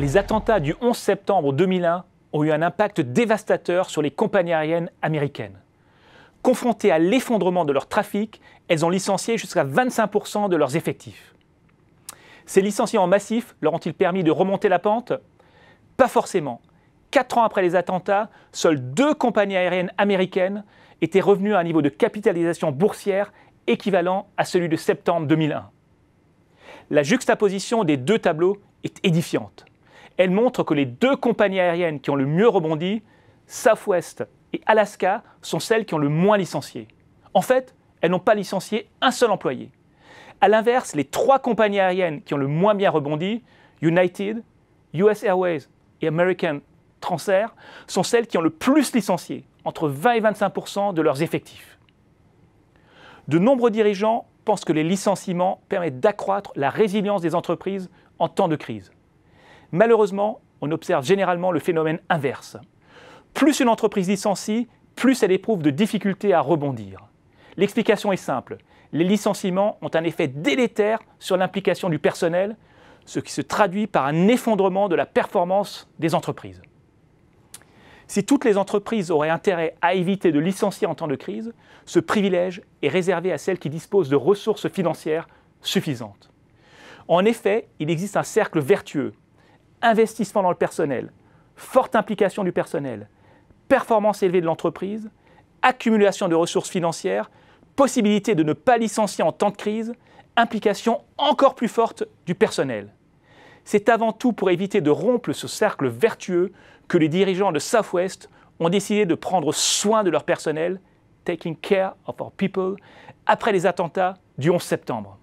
les attentats du 11 septembre 2001 ont eu un impact dévastateur sur les compagnies aériennes américaines. Confrontées à l'effondrement de leur trafic, elles ont licencié jusqu'à 25% de leurs effectifs. Ces licenciements massifs leur ont-ils permis de remonter la pente Pas forcément. Quatre ans après les attentats, seules deux compagnies aériennes américaines étaient revenues à un niveau de capitalisation boursière équivalent à celui de septembre 2001. La juxtaposition des deux tableaux est édifiante elle montre que les deux compagnies aériennes qui ont le mieux rebondi, Southwest et Alaska, sont celles qui ont le moins licencié. En fait, elles n'ont pas licencié un seul employé. À l'inverse, les trois compagnies aériennes qui ont le moins bien rebondi, United, US Airways et American Transair, sont celles qui ont le plus licencié, entre 20 et 25 de leurs effectifs. De nombreux dirigeants pensent que les licenciements permettent d'accroître la résilience des entreprises en temps de crise. Malheureusement, on observe généralement le phénomène inverse. Plus une entreprise licencie, plus elle éprouve de difficultés à rebondir. L'explication est simple. Les licenciements ont un effet délétère sur l'implication du personnel, ce qui se traduit par un effondrement de la performance des entreprises. Si toutes les entreprises auraient intérêt à éviter de licencier en temps de crise, ce privilège est réservé à celles qui disposent de ressources financières suffisantes. En effet, il existe un cercle vertueux investissement dans le personnel, forte implication du personnel, performance élevée de l'entreprise, accumulation de ressources financières, possibilité de ne pas licencier en temps de crise, implication encore plus forte du personnel. C'est avant tout pour éviter de rompre ce cercle vertueux que les dirigeants de Southwest ont décidé de prendre soin de leur personnel, taking care of our people, après les attentats du 11 septembre.